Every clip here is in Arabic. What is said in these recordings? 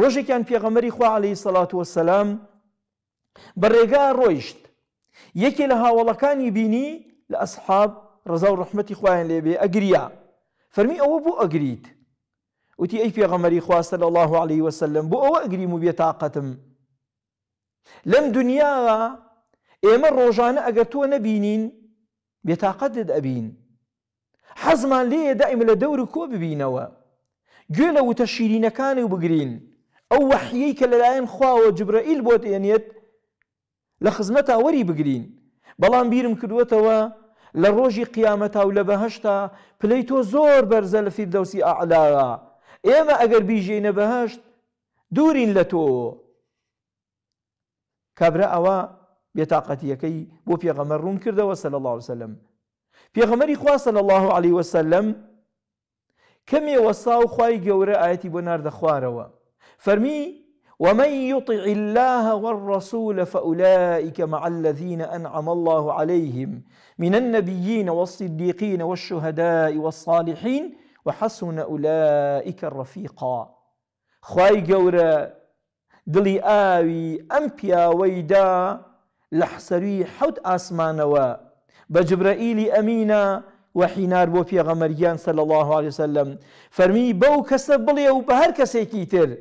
ڕۆژێکیان پێغەمەری خوا عليهەی سەلات وسلام بە ڕێگا ڕۆیشت یەکێ لها هاوڵەکانی بینی لە ئەسحاب ڕزا و ڕحمەتی خوایان او بو فەرمی و بوو ئەگریت وتی ئەی پێغەمەری خواستە لە الله عليه وسلم بو او اجري مو بێتاقەتم لم دنيا ئێمە روجانا ئەگەر تۆ نەبینین ابين ئەبین لي دائما لدور لە دەور کۆ ببینەوە گوێ لە وتە بگرین ئەو وەحیەی کە لەلایەن خواوە جبرائیل بۆت ئێنێت لە خزمەتا وەری بگرین بەڵام بیرم کردوێتەوە لە ڕۆژی قیامەتا و لە بەهشتا پلەی تۆ زۆر بەرزە لە فیردەوسی ئاعلاوە ئێمە ئەگەر بیژینە بەهشت دوورین لە تۆ کابرا ئەوە بێتاقەتیەکەی بۆ پێغەمە ڕوون کردەوە سە لە الله وسلم پێغەمەری خواستە لە الله عليه وسلم كم يوصاو و خی گەورە ئاەتی بۆ فرمي ومن يطع الله والرسول فأولئك مع الذين أنعم الله عليهم من النبيين والصديقين والشهداء والصالحين وحسن أولئك الرفيقا خواي جورا دلي آوي أمبيا ويدا لحسري حوت حەوت و بجبرائيل أمينا وحينار وەحینار بۆ غمريان صلى الله عليه وسلم فرمي بو كسب بڵێ و بە تر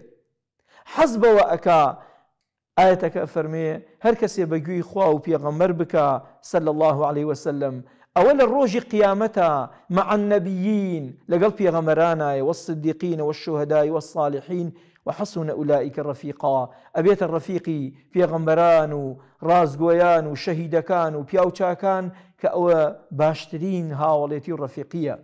حزب وأكا ئەک ئاەتەکە فەرمێ هەر کەسێ بەگوێی خوا و پێغەمەر بکە الله عليه وسلم أول الروج ڕۆژی مع النبيين لقلب يغمرانا والصديقين والشهداء والصالحين وحسن أولئك الرفيقا أبيت الرفيقي في غمبران رازقويان وبيوتا كان كأو باشترين هاوليتي الرفيقية